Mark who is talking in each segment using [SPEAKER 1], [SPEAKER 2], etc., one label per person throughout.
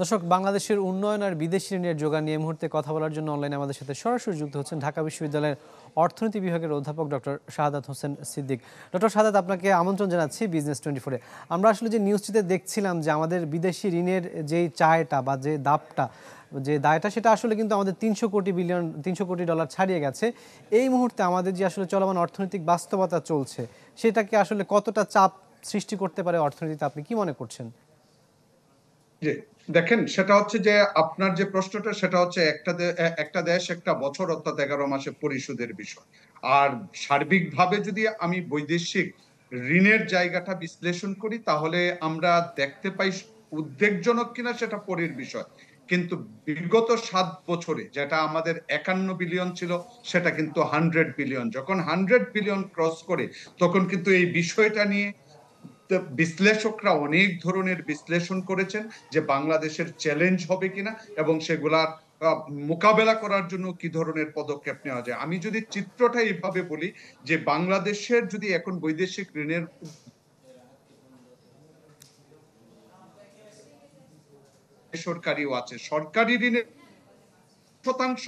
[SPEAKER 1] দর্শক বাংলাদেশের উন্নয়ন আর বিদেশি ঋণের যোগান নিয়ে মুহূর্তে কথা বলার জন্য অনলাইনে আমাদের সাথে সরাসরি যুক্ত হচ্ছেন ঢাকা বিশ্ববিদ্যালয়ের অর্থনীতি বিভাগের অধ্যাপক ডক্টর শাহাদাত হোসেন সিদ্দিক ডক্টর শাহাদ আপনাকে আমন্ত্রণ জানাচ্ছি বিজনেস টোয়েন্টি ফোরে আমরা আসলে যে নিউজটিতে দেখছিলাম যে আমাদের বিদেশি ঋণের যেই চায়টা বা যে দাপটা যে দায়টা সেটা আসলে কিন্তু আমাদের তিনশো কোটি বিলিয়ন তিনশো কোটি ডলার ছাড়িয়ে গেছে এই মুহূর্তে আমাদের যে আসলে চলমান অর্থনৈতিক বাস্তবতা চলছে সেটাকে আসলে কতটা চাপ সৃষ্টি করতে পারে অর্থনীতিতে আপনি কি মনে করছেন দেখেন সেটা হচ্ছে যে
[SPEAKER 2] আপনার যে প্রশ্নটা সেটা হচ্ছে একটা একটা দেশ একটা বছর অর্থাৎ এগারো মাসে পরিশোধের বিষয় আর সার্বিকভাবে যদি আমি বৈদেশিক ঋণের জায়গাটা বিশ্লেষণ করি তাহলে আমরা দেখতে পাই উদ্বেগজনক কিনা সেটা পরের বিষয় কিন্তু বিগত সাত বছরে যেটা আমাদের একান্ন বিলিয়ন ছিল সেটা কিন্তু হান্ড্রেড বিলিয়ন যখন হান্ড্রেড বিলিয়ন ক্রস করে তখন কিন্তু এই বিষয়টা নিয়ে বিশ্লেষকরা অনেক ধরনের বিশ্লেষণ করেছেন যে বাংলাদেশের চ্যালেঞ্জ হবে কিনা এবং সেগুলার মোকাবেলা করার জন্য কি ধরনের পদক্ষেপ নেওয়া যায় আমি যদি চিত্রটা এইভাবে বলি যে বাংলাদেশের যদি এখন বৈদেশিক ঋণের সরকারিও আছে সরকারি ঋণের শতাংশ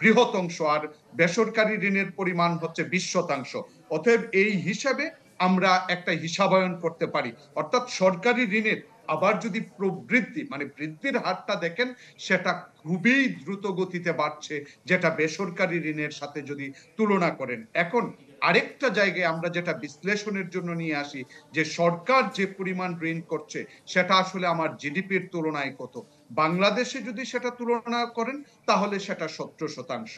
[SPEAKER 2] বৃহৎ অংশ আর বেসরকারি ঋণের পরিমাণ হচ্ছে বিশ শতাংশ অতএব এই হিসাবে আমরা একটা হিসাবায়ন করতে পারি অর্থাৎ সরকারি ঋণের আবার যদি প্রবৃদ্ধি মানে বৃদ্ধির হারটা দেখেন সেটা খুবই দ্রুত গতিতে বাড়ছে যেটা বেসরকারি ঋণের সাথে যদি তুলনা করেন এখন আরেকটা জায়গায় আমরা যেটা বিশ্লেষণের জন্য নিয়ে আসি যে সরকার যে পরিমাণ ঋণ করছে সেটা আসলে আমার জিডিপির তুলনায় কত বাংলাদেশে যদি সেটা তুলনা করেন তাহলে সেটা সত্তর শতাংশ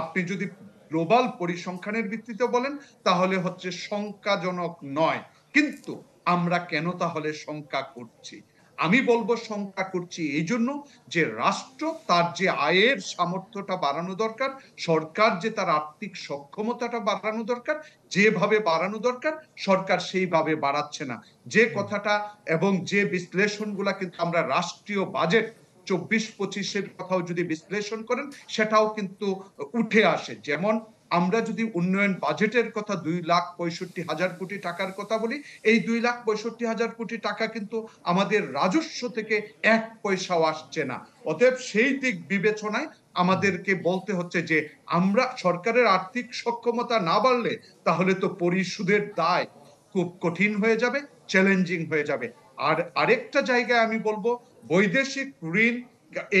[SPEAKER 2] আপনি যদি গ্লোবাল পরিসংখ্যানের ভিত্তিতে বলেন তাহলে হচ্ছে শঙ্কাজনক নয় কিন্তু আমরা কেন তাহলে শঙ্কা করছি আমি বলবো শঙ্কা করছি এই জন্য যে রাষ্ট্র তার যে আয়ের সামর্থ্যটা বাড়ানো দরকার সরকার যে তার আর্থিক সক্ষমতাটা বাড়ানো দরকার যেভাবে বাড়ানো দরকার সরকার সেইভাবে বাড়াচ্ছে না যে কথাটা এবং যে বিশ্লেষণগুলা কিন্তু আমরা রাষ্ট্রীয় বাজেট চব্বিশ পঁচিশের কথাও যদি বিশ্লেষণ করেন সেটাও কিন্তু উঠে আসে যেমন আমরা যদি উন্নয়ন বাজেটের কথা দুই লাখ পঁয়ষট্টি হাজার কোটি টাকার কথা বলি এই দুই লাখ পঁয়ষট্টি হাজার কোটি টাকা কিন্তু আমাদের রাজস্ব থেকে এক পয়সাও আসছে না অতএব সেই দিক বিবেচনায় আমাদেরকে বলতে হচ্ছে যে আমরা সরকারের আর্থিক সক্ষমতা না বাড়লে তাহলে তো পরিশোধের দায় খুব কঠিন হয়ে যাবে চ্যালেঞ্জিং হয়ে যাবে আর আরেকটা জায়গায় আমি বলবো বৈদেশিক ঋণ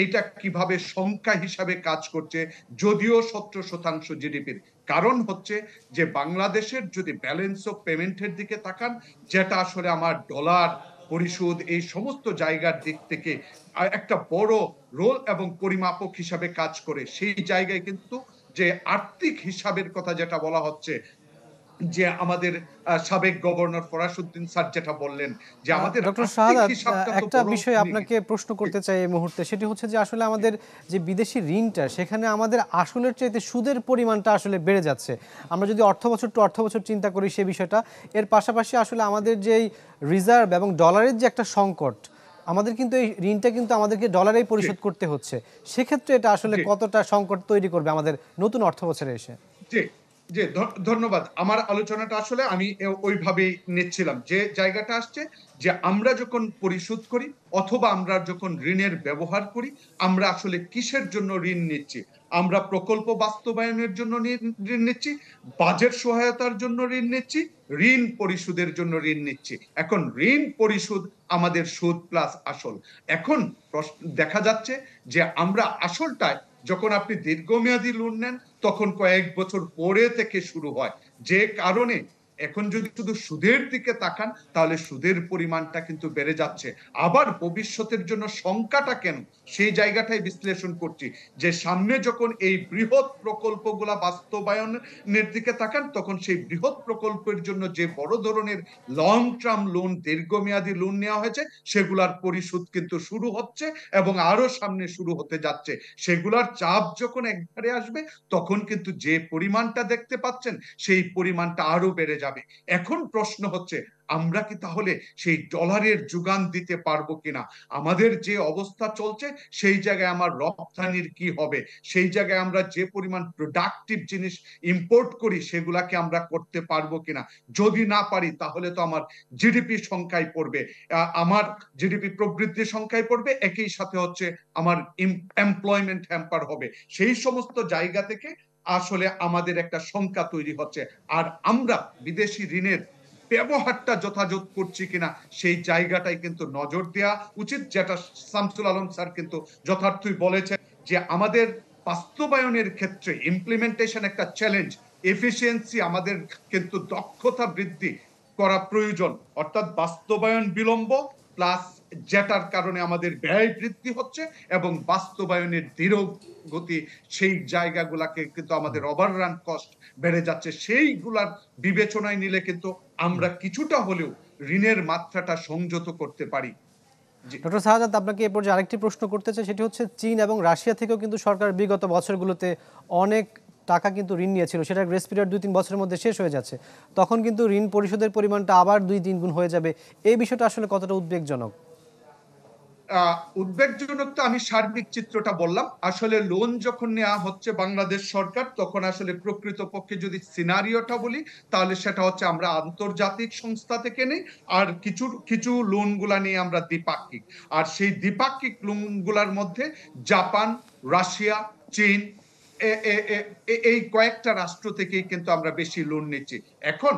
[SPEAKER 2] এইটা কিভাবে সংখ্যা হিসাবে কাজ করছে যদিও সত্তর শতাংশ জিডিপির কারণ হচ্ছে যে বাংলাদেশের যদি ব্যালেন্স অফ পেমেন্টের দিকে তাকান যেটা আসলে আমার ডলার পরিশোধ এই সমস্ত জায়গার দিক থেকে একটা বড় রোল এবং পরিমাপক হিসাবে কাজ করে সেই জায়গায় কিন্তু যে আর্থিক হিসাবের কথা যেটা বলা হচ্ছে যে আমাদের সাবেক গভর্নর ফরাসউদ্দিন স্যার যেটা বললেন যে আমাদের ডক্টর শাহাদ একটা বিষয়
[SPEAKER 1] আপনাকে প্রশ্ন করতে চাই এই মুহূর্তে সেটি হচ্ছে যে আসলে আমাদের যে বিদেশি ঋণটা সেখানে আমাদের আসলের চাইতে সুদের পরিমাণটা আসলে বেড়ে যাচ্ছে আমরা যদি অর্থ বছর টু অর্থ বছর চিন্তা করি সেই বিষয়টা এর পাশাপাশি আসলে আমাদের যেই রিজার্ভ এবং ডলারের যে একটা সংকট আমাদের কিন্তু এই ঋণটা কিন্তু আমাদেরকে ডলারেই পরিশোধ করতে হচ্ছে সেক্ষেত্রে এটা আসলে কতটা সংকট তৈরি করবে আমাদের নতুন অর্থ বছরে এসে
[SPEAKER 2] জি যে ধন্যবাদ আমার আলোচনাটা আসলে আমি ওইভাবেই নিচ্ছিলাম যে জায়গাটা আসছে যে আমরা যখন পরিশোধ করি অথবা আমরা যখন ঋণের ব্যবহার করি আমরা আসলে কিসের জন্য ঋণ নিচ্ছি আমরা প্রকল্প বাস্তবায়নের জন্য ঋণ নিচ্ছি বাজেট সহায়তার জন্য ঋণ নিচ্ছি ঋণ পরিশোধের জন্য ঋণ নিচ্ছি এখন ঋণ পরিশোধ আমাদের সুদ প্লাস আসল এখন দেখা যাচ্ছে যে আমরা আসলটায় যখন আপনি দীর্ঘমেয়াদী লোন নেন তখন কয়েক বছর পরে থেকে শুরু হয় যে কারণে এখন যদি শুধু সুদের দিকে তাকান তাহলে সুদের পরিমাণটা কিন্তু বেড়ে যাচ্ছে আবার ভবিষ্যতের জন্য শঙ্কাটা কেন সেই জায়গাটাই বিশ্লেষণ করছি যে সামনে যখন এই বৃহৎ প্রকল্পগুলা বাস্তবায়নের দিকে তাকান তখন সেই বৃহৎ প্রকল্পের জন্য যে বড় ধরনের লং টার্ম লোন দীর্ঘমেয়াদী লোন নেওয়া হয়েছে সেগুলার পরিশোধ কিন্তু শুরু হচ্ছে এবং আরো সামনে শুরু হতে যাচ্ছে সেগুলার চাপ যখন একবারে আসবে তখন কিন্তু যে পরিমাণটা দেখতে পাচ্ছেন সেই পরিমাণটা আরো বেড়ে যাবে এখন প্রশ্ন হচ্ছে আমরা কি তাহলে সেই ডলারের যোগান দিতে পারবো কিনা আমাদের যে অবস্থা চলছে সেই জায়গায় আমার রপ্তানির কি হবে সেই জায়গায় আমরা যে পরিমাণ প্রোডাক্টিভ জিনিস ইম্পোর্ট করি সেগুলাকে আমরা করতে পারবো কিনা যদি না পারি তাহলে তো আমার জিডিপি সংখ্যায় পড়বে আমার জিডিপি প্রবৃদ্ধি সংখ্যায় পড়বে একই সাথে হচ্ছে আমার এমপ্লয়মেন্ট হ্যাম্পার হবে সেই সমস্ত জায়গা থেকে আসলে আমাদের একটা সংখ্যা তৈরি হচ্ছে আর আমরা বিদেশি ঋণের ব্যবহারটা যথাযথ করছি কিনা সেই জায়গাটাই কিন্তু নজর দেয়া উচিত যেটা শামসুল আলম স্যার কিন্তু যথার্থই বলেছে যে আমাদের বাস্তবায়নের ক্ষেত্রে ইমপ্লিমেন্টেশন একটা চ্যালেঞ্জ এফিসিয়েন্সি আমাদের কিন্তু দক্ষতা বৃদ্ধি করা প্রয়োজন অর্থাৎ বাস্তবায়ন বিলম্ব প্লাস যেটার কারণে আমাদের ব্যয় বৃদ্ধি হচ্ছে এবং বাস্তবায়নের দৃঢ় গতি সেই জায়গাগুলাকে কিন্তু আমাদের ওভাররান কস্ট বেড়ে যাচ্ছে সেইগুলার বিবেচনায় নিলে কিন্তু আমরা কিছুটা হলেও ঋণের মাত্রাটা সংযত করতে পারি
[SPEAKER 1] ডক্টর শাহজাদ আপনাকে এ পর্যায়ে আরেকটি প্রশ্ন করতে চাই সেটি হচ্ছে চীন এবং রাশিয়া থেকেও কিন্তু সরকার বিগত বছরগুলোতে অনেক টাকা কিন্তু ঋণ নিয়েছিল সেটা গ্রেস পিরিয়ড দুই তিন বছরের মধ্যে শেষ হয়ে যাচ্ছে তখন কিন্তু ঋণ পরিশোধের পরিমাণটা আবার দুই তিন গুণ হয়ে যাবে এই বিষয়টা আসলে কতটা উদ্বেগজনক
[SPEAKER 2] উদ্বেগজনক তো আমি সার্বিক চিত্রটা বললাম আসলে লোন যখন নেওয়া হচ্ছে বাংলাদেশ সরকার তখন আসলে প্রকৃত পক্ষে যদি সিনারিওটা বলি তাহলে সেটা হচ্ছে আমরা আন্তর্জাতিক সংস্থা থেকে নেই আর কিছু কিছু লোনগুলা নিয়ে আমরা দ্বিপাক্ষিক আর সেই দ্বিপাক্ষিক লোনগুলার মধ্যে জাপান রাশিয়া চীন এই কয়েকটা রাষ্ট্র থেকেই কিন্তু আমরা বেশি লোন নিচ্ছি এখন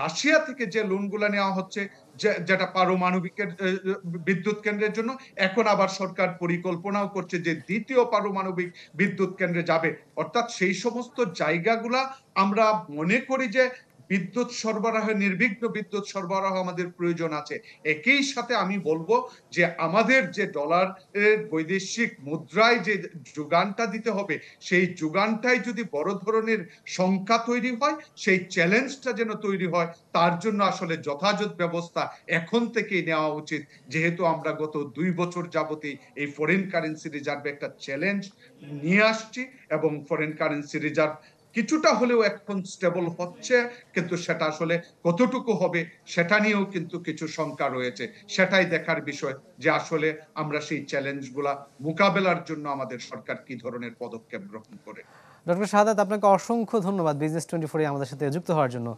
[SPEAKER 2] রাশিয়া থেকে যে লোনগুলো নেওয়া হচ্ছে যেটা পারমাণবিক বিদ্যুৎ কেন্দ্রের জন্য এখন আবার সরকার পরিকল্পনাও করছে যে দ্বিতীয় পারমাণবিক বিদ্যুৎ কেন্দ্রে যাবে অর্থাৎ সেই সমস্ত জায়গাগুলা আমরা মনে করি যে বিদ্যুৎ সরবরাহে নির্বিঘ্ন বিদ্যুৎ সরবরাহ আমাদের প্রয়োজন আছে একই সাথে আমি বলবো যে আমাদের যে ডলার বৈদেশিক মুদ্রায় যে যোগানটা দিতে হবে সেই যোগানটাই যদি বড় ধরনের শঙ্কা তৈরি হয় সেই চ্যালেঞ্জটা যেন তৈরি হয় তার জন্য আসলে যথাযথ ব্যবস্থা এখন থেকেই নেওয়া উচিত যেহেতু আমরা গত দুই বছর যাবতই এই ফরেন কারেন্সি রিজার্ভে একটা চ্যালেঞ্জ নিয়ে আসছি এবং ফরেন কারেন্সি রিজার্ভ কিছুটা হলেও এখন স্টেবল হচ্ছে কিন্তু সেটা আসলে কতটুকু হবে সেটা নিয়েও কিন্তু কিছু শঙ্কা রয়েছে সেটাই দেখার বিষয় যে আসলে আমরা সেই চ্যালেঞ্জগুলা মোকাবেলার জন্য আমাদের সরকার কি ধরনের পদক্ষেপ গ্রহণ করে
[SPEAKER 1] ডক্টর শাহাদ আপনাকে অসংখ্য ধন্যবাদ বিজনেস টোয়েন্টি ফোরে আমাদের সাথে যুক্ত হওয়ার জন্য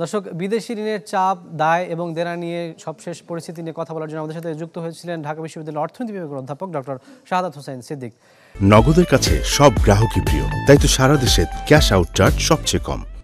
[SPEAKER 1] দর্শক বিদেশি ঋণের চাপ দায় এবং দেনা নিয়ে সবশেষ পরিস্থিতি নিয়ে কথা বলার জন্য আমাদের সাথে যুক্ত হয়েছিলেন ঢাকা বিশ্ববিদ্যালয়ের অর্থনীতি বিভাগের অধ্যাপক ডক্টর শাহাদাত হোসেন সিদ্দিক
[SPEAKER 2] নগদের কাছে সব গ্রাহকই প্রিয় তাই তো সারা দেশে ক্যাশ আউট চার্জ সবচেয়ে কম